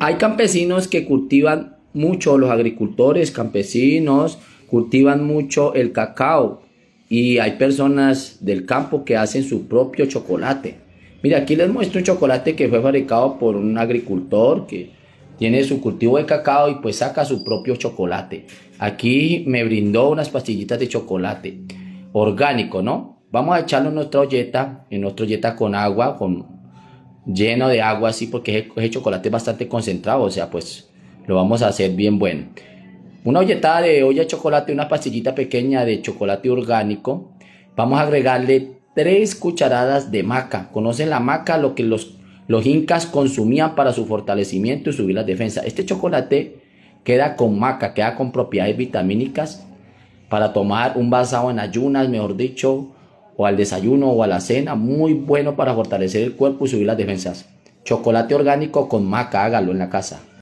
Hay campesinos que cultivan mucho, los agricultores, campesinos, cultivan mucho el cacao y hay personas del campo que hacen su propio chocolate. Mira, aquí les muestro un chocolate que fue fabricado por un agricultor que tiene su cultivo de cacao y pues saca su propio chocolate. Aquí me brindó unas pastillitas de chocolate orgánico, ¿no? Vamos a echarlo en nuestra olleta, en nuestra olleta con agua, con lleno de agua así porque ese, chocolate bastante concentrado, o sea, pues lo vamos a hacer bien bueno. Una olletada de olla de chocolate, una pastillita pequeña de chocolate orgánico. Vamos a agregarle tres cucharadas de maca. ¿Conocen la maca? Lo que los, los incas consumían para su fortalecimiento y subir las defensas. Este chocolate queda con maca, queda con propiedades vitamínicas para tomar un basado en ayunas, mejor dicho, o al desayuno o a la cena, muy bueno para fortalecer el cuerpo y subir las defensas. Chocolate orgánico con maca, hágalo en la casa.